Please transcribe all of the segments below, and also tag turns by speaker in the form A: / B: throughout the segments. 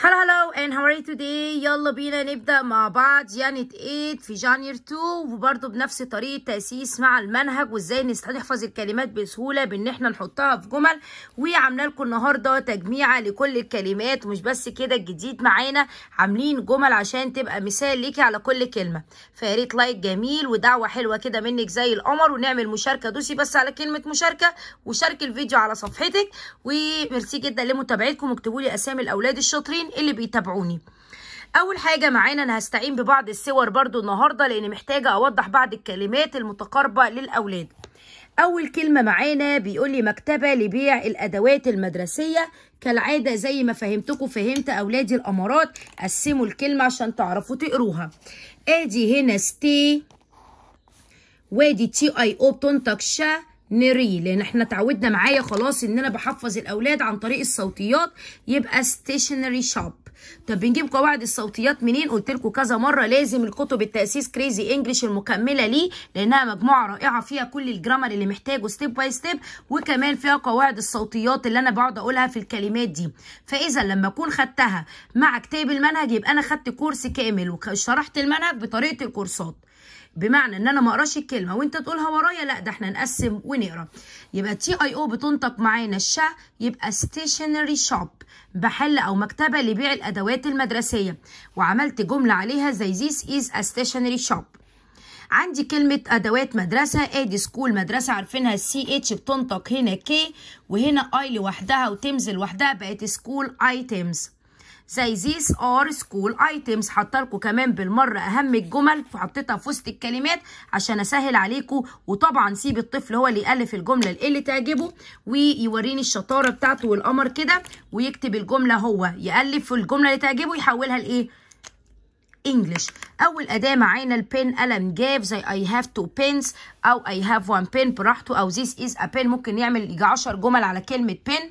A: هلا هلا and how are you today يلا بينا نبدأ مع بعض يانت يعني 8 في جانير 2 وبرده بنفس طريقة تأسيس مع المنهج وازاي نحفظ الكلمات بسهولة بان احنا نحطها في جمل وعاملة لكم النهاردة تجميعة لكل الكلمات ومش بس كده الجديد معانا عاملين جمل عشان تبقى مثال ليكي على كل كلمة فياريت لايك جميل ودعوة حلوة كده منك زي القمر ونعمل مشاركة دوسي بس على كلمة مشاركة وشاركي الفيديو على صفحتك وميرسي جدا لمتابعتكم واكتبوا لي اسامي الاولاد الشاطرين المتابعين اللي بيتابعوني اول حاجه معانا انا هستعين ببعض الصور برضو النهارده لان محتاجه اوضح بعض الكلمات المتقاربه للاولاد اول كلمه معانا بيقول لي مكتبه لبيع الادوات المدرسيه كالعاده زي ما فهمتكم فهمت اولادي الامارات قسموا الكلمه عشان تعرفوا تقروها ادي هنا ستي وادي تي اي او بتنطق شا نري لان احنا تعودنا معايا خلاص ان انا بحفظ الاولاد عن طريق الصوتيات يبقى ستيشنري شوب طب بنجيب قواعد الصوتيات منين قلت لكم كذا مره لازم الكتب التاسيس كريزي انجلش المكمله ليه لانها مجموعه رائعه فيها كل الجرامر اللي محتاجه ستيب باي ستيب وكمان فيها قواعد الصوتيات اللي انا بقعد اقولها في الكلمات دي فاذا لما اكون خدتها مع كتاب المنهج يبقى انا خدت كورس كامل وشرحت المنهج بطريقه الكورسات بمعنى ان انا ما اقراش الكلمه وانت تقولها ورايا لا ده احنا نقسم ونقرا يبقى تي اي او بتنطق معانا الشا يبقى ستيشنري شوب محل او مكتبه لبيع الادوات المدرسيه وعملت جمله عليها زي ذيس از ا ستيشنري شوب عندي كلمة أدوات مدرسة أدي سكول مدرسة عارفينها سي اتش بتنطق هنا كي وهنا اي لوحدها وتمز لوحدها بقت سكول ايتمز زي ذيس ار سكول ايتمز حاطه لكم كمان بالمره اهم الجمل وحطيتها في وسط الكلمات عشان اسهل عليكم وطبعا سيب الطفل هو اللي يالف الجمله إيه اللي تعجبه ويوريني الشطاره بتاعته والقمر كده ويكتب الجمله هو يالف الجمله اللي تعجبه يحولها لايه انجلش اول اداه معانا البين قلم جاف زي I have two pens او I have one pen براحته او this is a pen ممكن يعمل يجي عشر جمل على كلمه pen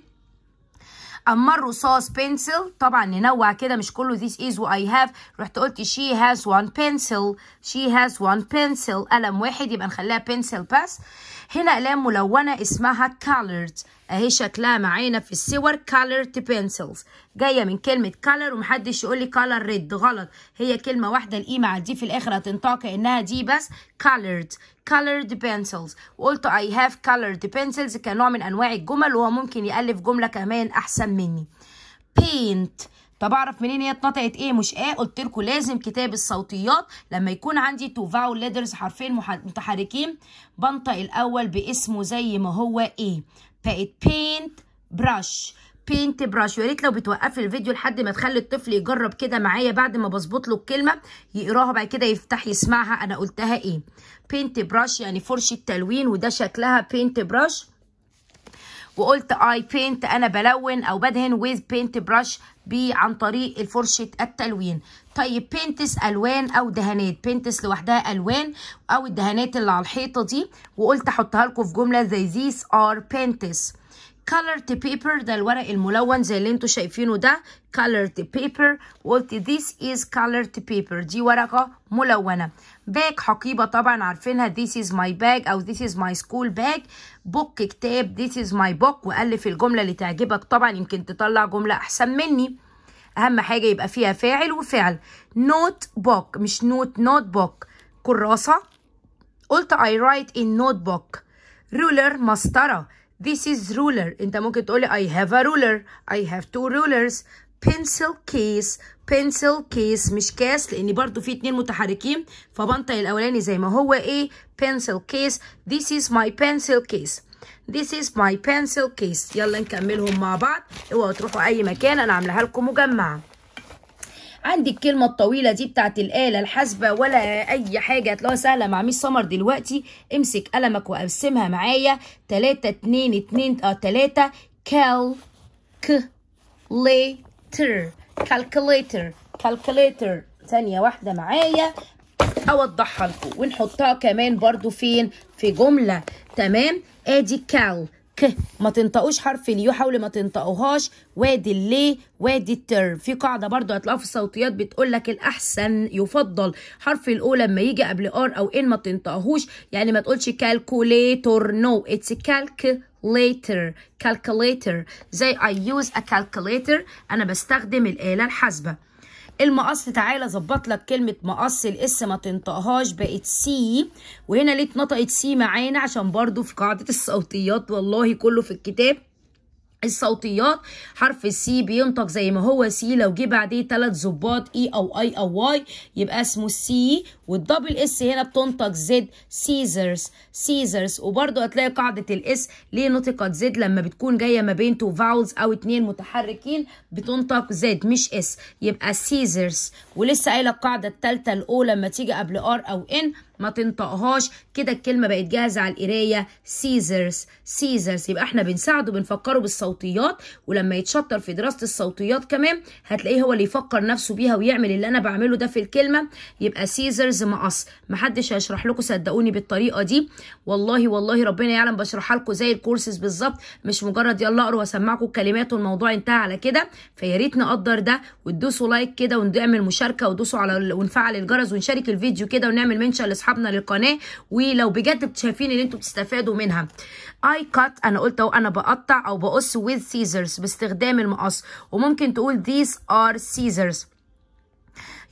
A: اما الرصاص pencil طبعا ننوع كده مش كله this is I have رحت قلت she has one pencil she has one pencil قلم واحد يبقى نخليها pencil بس هنا أقلام ملونة اسمها colored أهي شكلها معانا في الصور colored pencils جاية من كلمة color ومحدش يقول لي color red غلط هي كلمة واحدة الإي مع دي في الآخر هتنطق إنها دي بس colored colored pencils وقلت I have colored pencils كنوع من أنواع الجمل وهو ممكن يألف جملة كمان أحسن مني paint طب اعرف منين هي اتنطقت ايه مش ايه قلت لكم لازم كتاب الصوتيات لما يكون عندي تو فاول ليدرز حرفين متحركين بنطق الاول باسمه زي ما هو ايه بقت بينت براش بينت براش يا ريت لو بتوقفي الفيديو لحد ما تخلي الطفل يجرب كده معايا بعد ما بظبط له الكلمه يقراها بعد كده يفتح يسمعها انا قلتها ايه بينت براش يعني فرشه تلوين وده شكلها بينت براش وقلت اي بينت انا بلون او بدهن ويز بينت برش بي عن طريق الفرشه التلوين طيب بينتس الوان او دهانات بينتس لوحدها الوان او الدهانات اللي على الحيطه دي وقلت احطها لكم في جمله زي these ار بينتس colored paper ده الورق الملون زي اللي انتوا شايفينه ده colored paper قلت this is colored paper دي ورقة ملونة باك حقيبة طبعا عارفينها this is my bag أو this is my school bag book كتاب this is my book وألف الجملة اللي تعجبك طبعا يمكن تطلع جملة أحسن مني أهم حاجة يبقى فيها فاعل وفعل نوت بوك مش نوت نوت بوك كراسة قلت I write in notebook ruler مسطرة This is ruler انت ممكن تقولي I have a ruler I have two rulers pencil case pencil case مش كاس لان برضو في اتنين متحركين فبنطق الاولاني زي ما هو ايه pencil case this is my pencil case This is my pencil case يلا نكملهم مع بعض اوعوا تروحوا اي مكان انا عاملاها لكم مجمعه عندي الكلمه الطويله دي بتاعت الاله الحاسبه ولا اي حاجه هتلاقوها سهله مع ميس سمر دلوقتي امسك قلمك وقسمها معايا 3 2 2 اه 3 كالكليتر كالكليتر كالكليتر ثانيه واحده معايا اوضحها لكم ونحطها كمان برضو فين في جمله تمام ادي كال ما تنطقوش حرف اليو حاولوا ما تنطقوهاش وادي اللي وادي التر في قاعده برضو هتلاقوها في الصوتيات بتقول لك الاحسن يفضل حرف الاو لما يجي قبل ار او ان ما تنطقهوش يعني ما تقولش كالكوليتور نو اتس كالك later calculator زي I use a calculator أنا بستخدم الآلة الحاسبة المقص تعالى ظبط لك كلمه مقص الاس ما تنطقهاش بقت سي وهنا ليه اتنطقت سي معانا عشان برضو في قاعده الصوتيات والله كله في الكتاب الصوتيات حرف السي بينطق زي ما هو سي لو جه بعديه ثلاث ظباط اي e او اي او واي يبقى اسمه سي والدبل اس هنا بتنطق زد سيزرز سيزرز وبرده هتلاقي قاعده الاس ليه نطقت زد لما بتكون جايه ما بين تو فاولز او اتنين متحركين بتنطق زد مش اس يبقى سيزرز ولسه قايله القاعده الثالثه الاولى لما تيجي قبل ار او ان ما تنطقهاش كده الكلمه بقت جاهزه على القرايه سيزرز سيزرز يبقى احنا بنساعده بنفكره بالصوتيات ولما يتشطر في دراسه الصوتيات كمان هتلاقيه هو اللي يفكر نفسه بيها ويعمل اللي انا بعمله ده في الكلمه يبقى سيزرز مقص محدش هيشرح لكم صدقوني بالطريقه دي والله والله ربنا يعلم بشرحها لكم زي الكورسز بالظبط مش مجرد يلا اقرا واسمعكم الكلمات والموضوع انتهى على كده فيا ريت نقدر ده وتدوسوا لايك كده ونعمل مشاركه ودوسوا على ونفعل الجرس ونشارك الفيديو كده ونعمل منشن لاصحابنا اصحابنا للقناه ولو بجد شايفين ان انتم بتستفادوا منها اي كات انا قلت اهو انا بقطع او بقص with scissors باستخدام المقص وممكن تقول these are scissors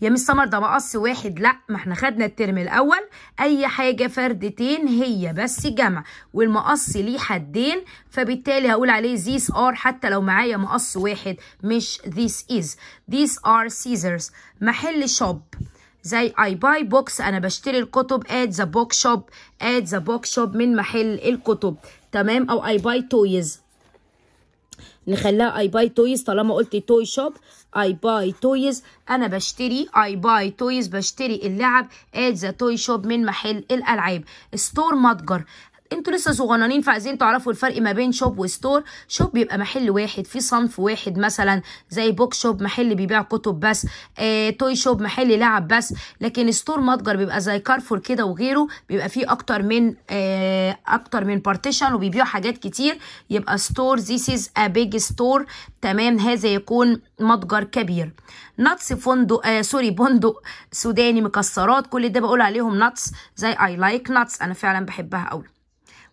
A: يا مس سمر ده مقص واحد لا ما احنا خدنا الترم الاول اي حاجه فردتين هي بس جمع والمقص ليه حدين فبالتالي هقول عليه ذيس ار حتى لو معايا مقص واحد مش ذيس از ذيس ار سيزرز محل شوب زي اي باي بوكس انا بشتري الكتب ات ذا بوك شوب ات ذا بوك شوب من محل الكتب تمام او اي باي تويز نخليها اي باي تويز طالما قلت توي شوب اي باي تويز انا بشتري اي باي تويز بشتري اللعب ات ذا توي شوب من محل الالعاب ستور متجر انتوا لسه صغننين فعايزين تعرفوا الفرق ما بين شوب وستور شوب بيبقى محل واحد في صنف واحد مثلا زي بوك شوب محل بيبيع كتب بس آه توي شوب محل لعب بس لكن ستور متجر بيبقى زي كارفور كده وغيره بيبقى فيه اكتر من آه اكتر من بارتيشن وبيبيعوا حاجات كتير يبقى ستور ذيس از ا بيج ستور تمام هذا يكون متجر كبير ناتس فندق آه سوري بندق سوداني مكسرات كل ده بقول عليهم ناتس زي اي لايك ناتس انا فعلا بحبها قوي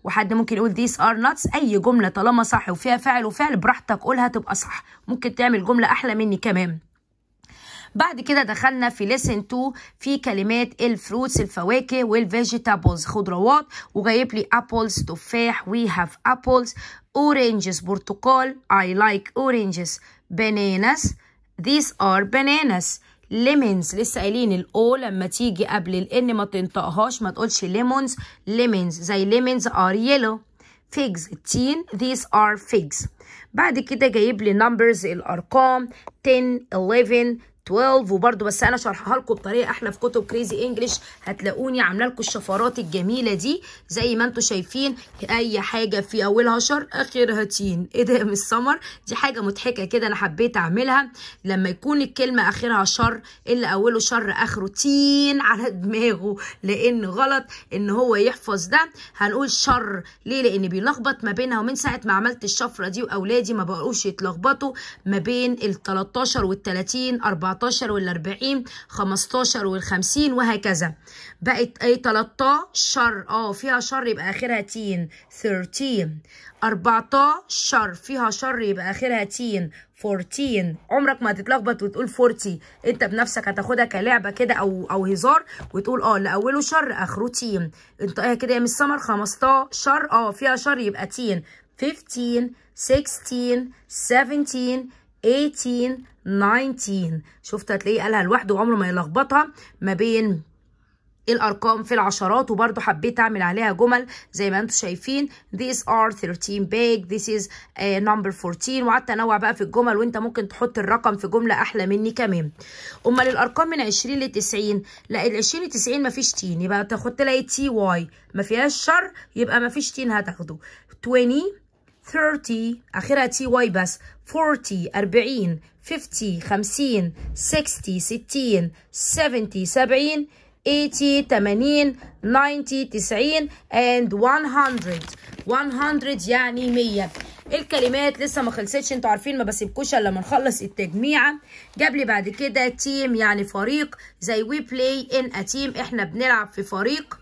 A: وحد ممكن يقول these ار نوتس اي جمله طالما صح وفيها فعل وفعل براحتك قولها تبقى صح ممكن تعمل جمله احلى مني كمان بعد كده دخلنا في ليسن 2 في كلمات الفروتس الفواكه والفيجيتابلز خضروات وجايب لي ابلز تفاح وي هاف ابلز اورنجز برتقال اي لايك اورنجز باناناس these are bananas ليمونز لسه قايلين الاو لما تيجي قبل الان ما تنطقهاش ما تقولش ليمونز ليمونز زي ليمونز ار يلو figs التين these are figs بعد كده جايب لي numbers الارقام 10 11 12 وبرده بس انا شارحها لكم بطريقه احلى في كتب كريزي انجلش هتلاقوني عامله لكم الشفرات الجميله دي زي ما انتم شايفين اي حاجه في اولها شر اخرها تين ايه ده مش سمر دي حاجه مضحكه كده انا حبيت اعملها لما يكون الكلمه اخرها شر اللي اوله شر اخره تين على دماغه لان غلط ان هو يحفظ ده هنقول شر ليه لان بيلخبط ما بينها ومن ساعه ما عملت الشفره دي واولادي ما بقوش يتلخبطوا ما بين ال 13 وال 30 14 14 وال 40 15 وال 50 وهكذا بقت اي 13 اه فيها شر يبقى اخرها تين 13 14 فيها شر يبقى اخرها تين 14 عمرك ما هتتلخبط وتقول 40 انت بنفسك هتاخدها كلعبه كده او او هزار وتقول اه اللي اوله شر اخره تين انطقيها كده يا مس سمر 15 اه فيها شر يبقى تين 15 16 17 18 19 شفت هتلاقيه قالها لوحده وعمره ما يلخبطها ما بين الارقام في العشرات وبرده حبيت اعمل عليها جمل زي ما انتم شايفين these are 13 big this is uh, number 14 وقعدت انوع بقى في الجمل وانت ممكن تحط الرقم في جمله احلى مني كمان امال الارقام من 20 ل 90 لا ال 20 ل 90 مفيش تين يبقى تاخد تلاقي تي واي ما فيهاش شر يبقى مفيش تين هتاخده 20 30 آخرها تي واي بس 40 40 50 50 60 60 70 70 80 80 90 90 and 100 100 يعني 100 الكلمات لسه ما خلصتش انتوا عارفين ما بسيبكوش الا لما نخلص التجميعه جاب لي بعد كده تيم يعني فريق زي وي بلاي ان ا تيم احنا بنلعب في فريق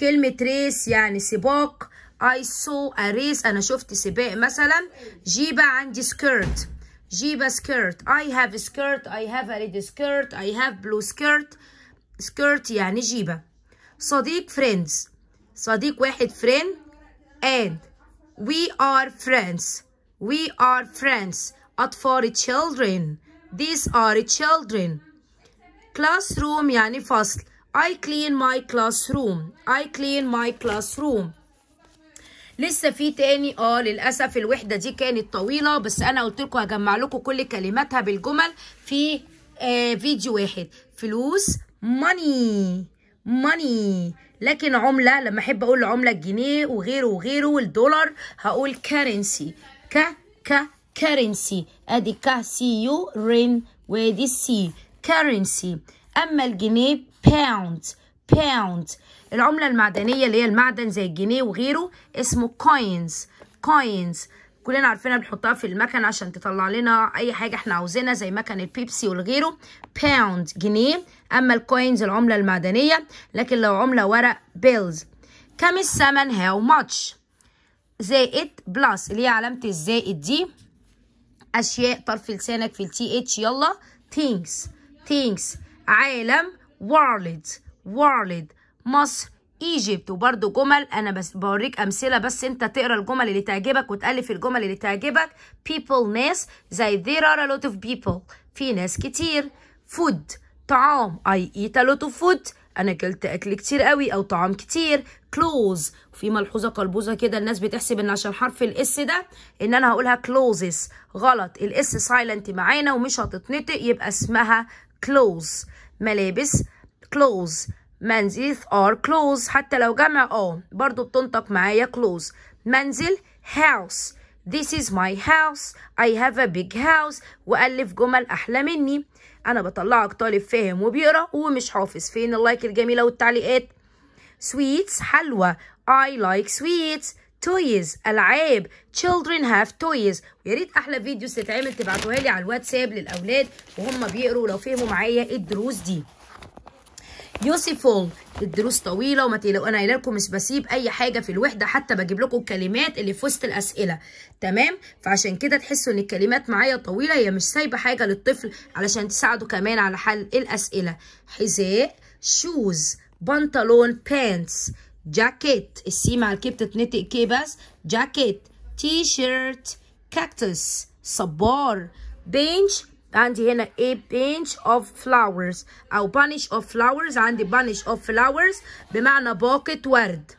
A: كلمه ريس يعني سباق I saw a race أنا شفت سباق مثلا جيبة عندي skirt. جيبة skirt. I have a skirt I have a red skirt I have blue skirt skirt يعني جيبة صديق friends صديق واحد friend and we are friends we are friends أطفال children these are children classroom يعني فصل I clean my classroom I clean my classroom لسه في تاني اه للاسف الوحده دي كانت طويله بس انا قلت لكم هجمع لكم كل كلماتها بالجمل في آه فيديو واحد فلوس ماني ماني لكن عمله لما احب اقول عمله الجنيه وغيره وغيره والدولار هقول كارنسي ك ك كارنسي ادي ك سي يو رين وادي سي كارنسي اما الجنيه باوند باوند العملة المعدنية اللي هي المعدن زي الجنيه وغيره اسمه كوينز كوينز كلنا عارفينها بنحطها في المكن عشان تطلع لنا أي حاجة احنا عاوزينها زي مكن البيبسي والغيره باوند جنيه أما الكوينز العملة المعدنية لكن لو عملة ورق بيلز كم الثمن هاو ماتش زائد بلس اللي هي علامة الزائد دي أشياء طرف لسانك في التي اتش يلا things things عالم world world مصر ايجيبت وبرده جمل انا بس بوريك امثله بس انت تقرا الجمل اللي تعجبك وتالف الجمل اللي تعجبك people ناس زي there are a lot of people في ناس كتير food طعام I eat a lot of food انا كلت اكل كتير قوي او طعام كتير كلوز في ملحوظه قلبوزه كده الناس بتحسب ان عشان حرف الاس ده ان انا هقولها كلوزز غلط الاس سايلنت معانا ومش هتتنطق يبقى اسمها كلوز ملابس كلوز منزل or close حتى لو جمع اه برضو بتنطق معايا close منزل house This is my house I have a big house وألف جمل أحلى مني أنا بطلعك طالب فاهم وبيقرأ ومش حافظ فين اللايك الجميلة والتعليقات sweets حلوى I like sweets toys ألعاب children have toys ياريت ريت أحلى فيديوز تتعمل تبعتوها لي على الواتساب للأولاد وهم بيقروا لو فهموا معايا الدروس دي يوسفول الدروس طويله وما تقلقوا انا قايله لكم مش بسيب اي حاجه في الوحده حتى بجيب لكم الكلمات اللي في وسط الاسئله تمام فعشان كده تحسوا ان الكلمات معايا طويله هي مش سايبه حاجه للطفل علشان تساعده كمان على حل الاسئله حذاء شوز بنطلون بانتس جاكيت السي مع الكي بتتنطق كي بس جاكيت تي شيرت كاكتس صبار بنش عندي هنا a pinch of flowers او bunch of flowers عندي bunch of flowers بمعنى باقة ورد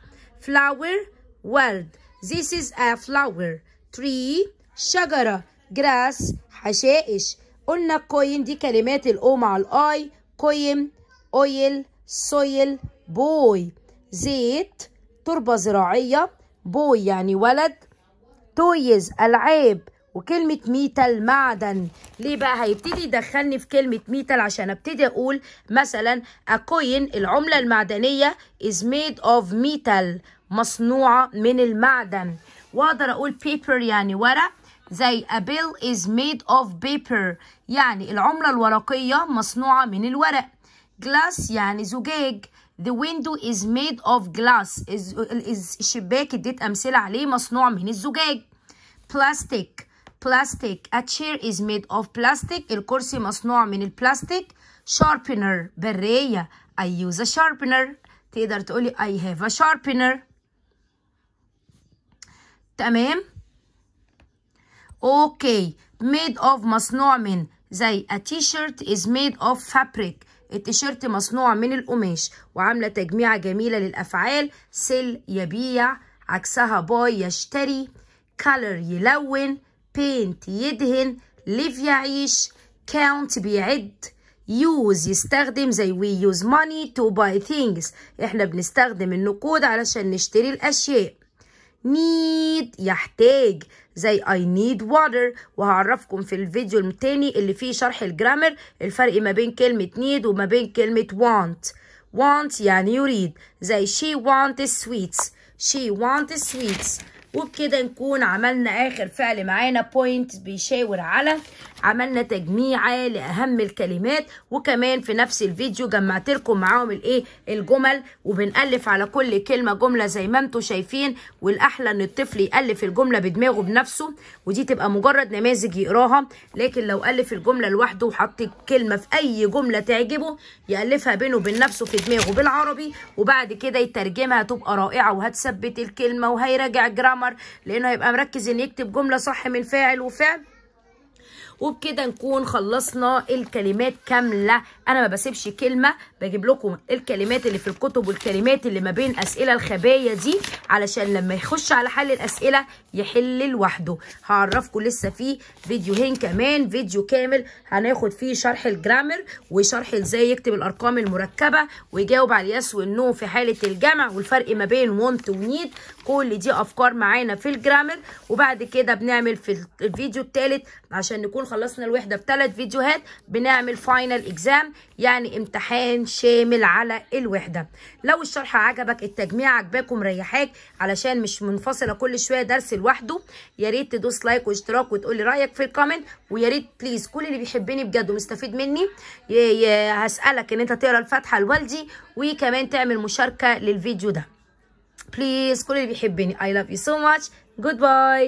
A: flower ورد this is a flower tree شجرة grass حشائش قلنا كوين دي كلمات الاو مع الاي كوين oil soil boy زيت تربة زراعية boy يعني ولد toys ألعاب وكلمة ميتال معدن ليه بقى هيبتدي يدخلني في كلمة ميتال عشان ابتدي اقول مثلا اكوين العملة المعدنية is made of metal مصنوعة من المعدن واقدر اقول paper يعني ورق زي a bill is made of paper يعني العملة الورقية مصنوعة من الورق glass يعني زجاج The window is made of glass الشباك اديت أمثلة عليه مصنوع من الزجاج plastic بلاستيك a chair is made of plastic الكرسي مصنوع من البلاستيك sharpener برية I use a sharpener تقدر تقولي I have a sharpener تمام اوكي made of مصنوع من زي a t-shirt is made of fabric التيشيرت مصنوع من القماش وعاملة تجميعة جميلة للأفعال سيل يبيع عكسها باي يشتري color يلون بينت يدهن ليف يعيش كاونت بيعد يوز يستخدم زي وي يوز ماني تو باي ثينجز احنا بنستخدم النقود علشان نشتري الاشياء need يحتاج زي I need water وهعرفكم في الفيديو التاني اللي فيه شرح الجرامر الفرق ما بين كلمة need وما بين كلمة want want يعني يريد زي she wants sweets she wants sweets وبكده نكون عملنا اخر فعل معانا بوينت بيشاور على عملنا تجميعه لاهم الكلمات وكمان في نفس الفيديو جمعت لكم معاهم الايه الجمل وبنالف على كل كلمه جمله زي ما انتم شايفين والاحلى ان الطفل يالف الجمله بدماغه بنفسه ودي تبقى مجرد نماذج يقراها لكن لو الف الجمله لوحده وحط كلمه في اي جمله تعجبه يالفها بينه وبين نفسه في دماغه بالعربي وبعد كده يترجمها تبقى رائعه وهتثبت الكلمه وهيراجع جرام القمر لانه هيبقى مركز ان يكتب جمله صح من فاعل وفعل وبكده نكون خلصنا الكلمات كامله انا ما بسيبش كلمه بجيب لكم الكلمات اللي في الكتب والكلمات اللي ما بين اسئله الخبايا دي علشان لما يخش على حل الاسئله يحل لوحده هعرفكم لسه في فيديوهين كمان فيديو كامل هناخد فيه شرح الجرامر وشرح ازاي يكتب الارقام المركبه ويجاوب على اليس والنو في حاله الجمع والفرق ما بين وانت ونيد كل دي افكار معانا في الجرامر وبعد كده بنعمل في الفيديو الثالث عشان نكون خلصنا الوحده في ثلاث فيديوهات بنعمل فاينل اكزام يعني امتحان شامل على الوحده لو الشرح عجبك التجميع عجباك ومريحاك علشان مش منفصله كل شويه درس لوحده يا ريت تدوس لايك واشتراك وتقول لي رايك في الكومنت ويا ريت بليز كل اللي بيحبني بجد ومستفيد مني هسالك ان انت تقرا الفاتحه لوالدي وكمان تعمل مشاركه للفيديو ده بليز كل اللي بيحبني اي لاف يو سو ماتش جود باي